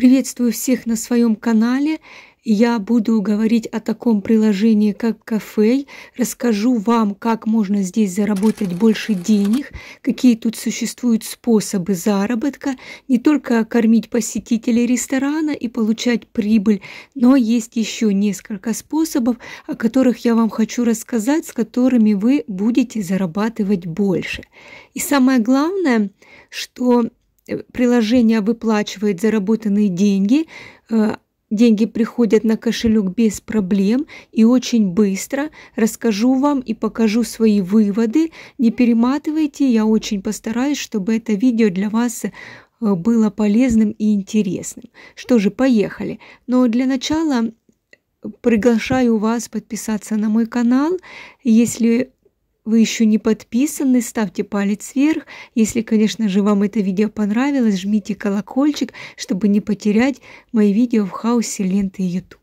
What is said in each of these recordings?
Приветствую всех на своем канале. Я буду говорить о таком приложении, как кафе. Расскажу вам, как можно здесь заработать больше денег, какие тут существуют способы заработка, не только кормить посетителей ресторана и получать прибыль, но есть еще несколько способов, о которых я вам хочу рассказать, с которыми вы будете зарабатывать больше. И самое главное, что приложение выплачивает заработанные деньги, э, деньги приходят на кошелек без проблем и очень быстро расскажу вам и покажу свои выводы. Не перематывайте, я очень постараюсь, чтобы это видео для вас э, было полезным и интересным. Что же, поехали. Но для начала э, приглашаю вас подписаться на мой канал, если вы еще не подписаны, ставьте палец вверх. Если, конечно же, вам это видео понравилось, жмите колокольчик, чтобы не потерять мои видео в хаосе ленты YouTube.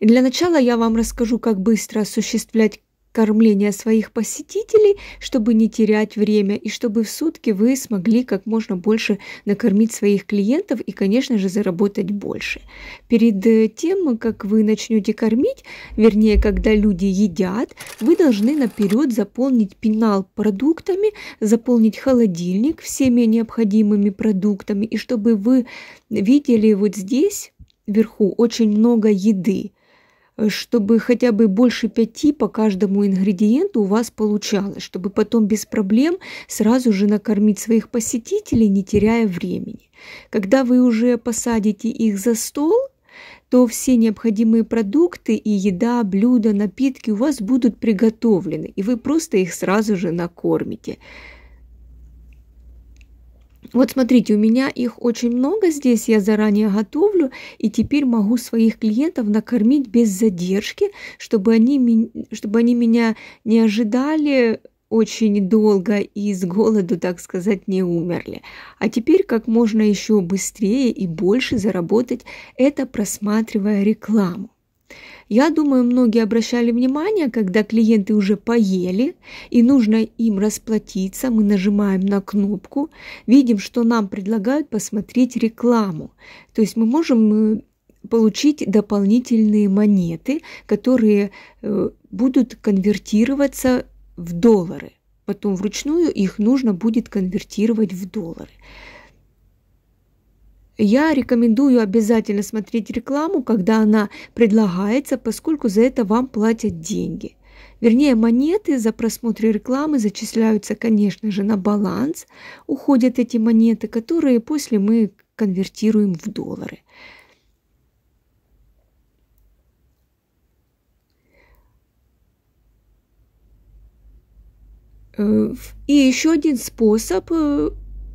Для начала я вам расскажу, как быстро осуществлять кормления своих посетителей, чтобы не терять время и чтобы в сутки вы смогли как можно больше накормить своих клиентов и, конечно же, заработать больше. Перед э, тем, как вы начнете кормить, вернее, когда люди едят, вы должны наперед заполнить пенал продуктами, заполнить холодильник всеми необходимыми продуктами и чтобы вы видели вот здесь вверху очень много еды – чтобы хотя бы больше пяти по каждому ингредиенту у вас получалось, чтобы потом без проблем сразу же накормить своих посетителей, не теряя времени. Когда вы уже посадите их за стол, то все необходимые продукты и еда, блюда, напитки у вас будут приготовлены, и вы просто их сразу же накормите. Вот смотрите, у меня их очень много здесь, я заранее готовлю, и теперь могу своих клиентов накормить без задержки, чтобы они, чтобы они меня не ожидали очень долго и с голоду, так сказать, не умерли. А теперь как можно еще быстрее и больше заработать это, просматривая рекламу. Я думаю, многие обращали внимание, когда клиенты уже поели и нужно им расплатиться, мы нажимаем на кнопку, видим, что нам предлагают посмотреть рекламу. То есть мы можем э, получить дополнительные монеты, которые э, будут конвертироваться в доллары. Потом вручную их нужно будет конвертировать в доллары. Я рекомендую обязательно смотреть рекламу, когда она предлагается, поскольку за это вам платят деньги. Вернее, монеты за просмотр рекламы зачисляются, конечно же, на баланс. Уходят эти монеты, которые после мы конвертируем в доллары. Э, и еще один способ э,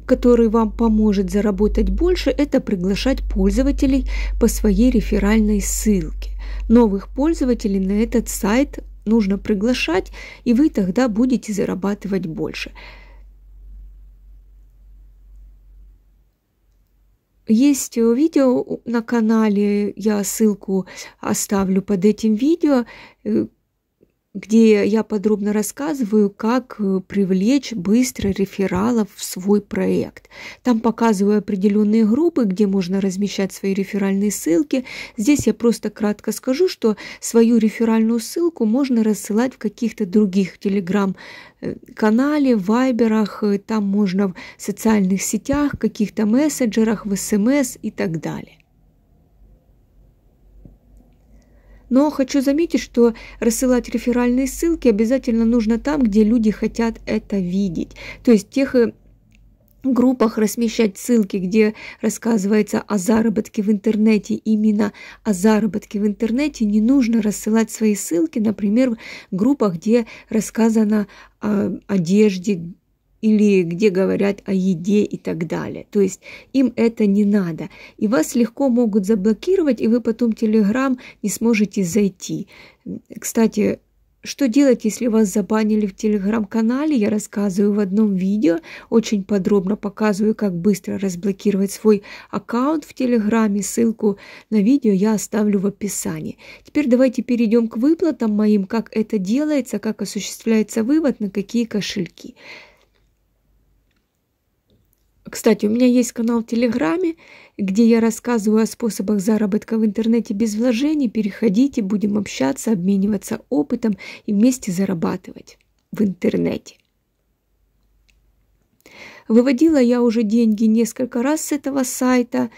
который вам поможет заработать больше, это приглашать пользователей по своей реферальной ссылке. Новых пользователей на этот сайт нужно приглашать, и вы тогда будете зарабатывать больше. Есть видео на канале, я ссылку оставлю под этим видео, э, где я подробно рассказываю, как э, привлечь быстро рефералов в свой проект. Там показываю определенные группы, где можно размещать свои реферальные ссылки. Здесь я просто кратко скажу, что свою реферальную ссылку можно рассылать в каких-то других телеграм-канале, э, вайберах, э, там можно в социальных сетях, каких-то мессенджерах, в смс эм и так далее. Но хочу заметить, что рассылать реферальные ссылки обязательно нужно там, где люди хотят это видеть. То есть тех э, группах размещать ссылки, где рассказывается о заработке в интернете. Именно о заработке в интернете не нужно рассылать свои ссылки, например, в группах, где рассказано о одежде, или где говорят о еде и так далее. То есть им это не надо. И вас легко могут заблокировать, и вы потом телеграм не сможете зайти. Кстати, что делать, если вас забанили в телеграм-канале? Я рассказываю в одном видео, очень подробно показываю, как быстро разблокировать свой аккаунт в телеграме. Ссылку на видео я оставлю в описании. Теперь давайте перейдем к выплатам моим, как это делается, как осуществляется вывод, на какие кошельки. Кстати, у меня есть канал в Телеграме, где я рассказываю о способах заработка в интернете без вложений. Переходите, будем общаться, обмениваться опытом и вместе зарабатывать в интернете. Выводила я уже деньги несколько раз с этого сайта.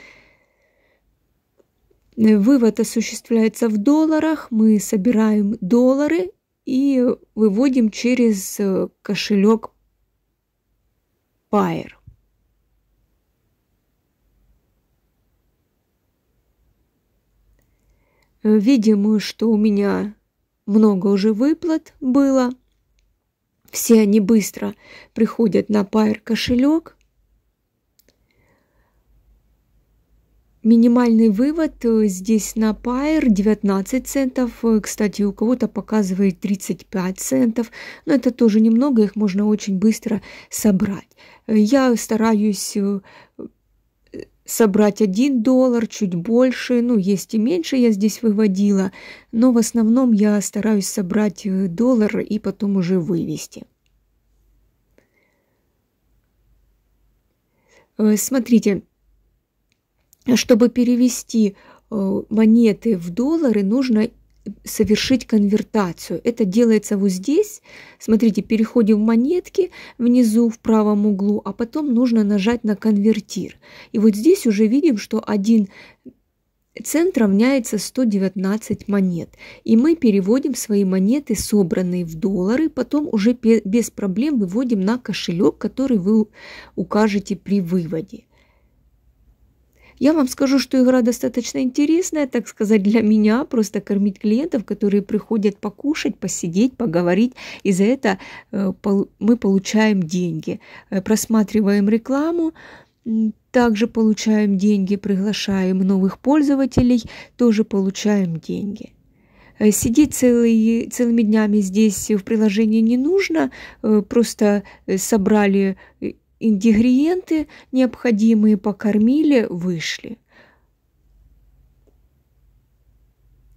Вывод осуществляется в долларах. Мы собираем доллары и выводим через кошелек Pair. Э, видимо, что у меня много уже выплат было. Все они быстро приходят на Pair кошелек. Минимальный вывод э, здесь на Pair 19 центов. Э, кстати, у кого-то показывает 35 центов. Но это тоже немного, их можно очень быстро собрать. Я стараюсь собрать один доллар, чуть больше, ну, есть и меньше я здесь выводила, но в основном я стараюсь собрать э, доллар и потом уже вывести. Э, смотрите, чтобы перевести э, монеты в доллары, нужно совершить конвертацию. Это делается вот здесь. Смотрите, переходим в монетки внизу в правом углу, а потом нужно нажать на конвертир. И вот здесь уже видим, что один цент равняется 119 монет. И мы переводим свои монеты, собранные в доллары, потом уже без проблем выводим на кошелек, который вы укажете при выводе. Я вам скажу, что игра достаточно интересная, так сказать, для меня. Просто кормить клиентов, которые приходят покушать, посидеть, поговорить. И за это э, мы получаем деньги. Э, просматриваем рекламу. Также получаем деньги, приглашаем новых пользователей, тоже получаем деньги. Э, сидеть целые, целыми днями здесь в приложении не нужно, просто собрали Ингредиенты, необходимые покормили, вышли.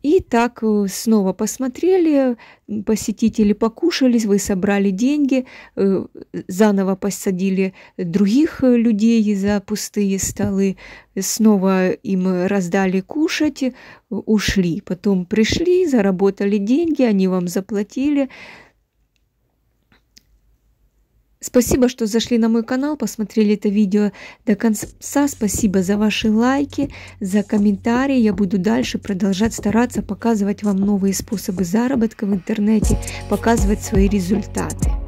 И так э, снова посмотрели, посетители покушались, вы собрали деньги, э, заново посадили других людей за пустые столы, снова им раздали кушать, э, ушли. Потом пришли, заработали деньги, они вам заплатили, Спасибо, что зашли на мой канал, посмотрели это видео до конца. Спасибо за ваши лайки, за комментарии. Я буду дальше продолжать стараться показывать вам новые способы заработка в интернете, показывать свои результаты.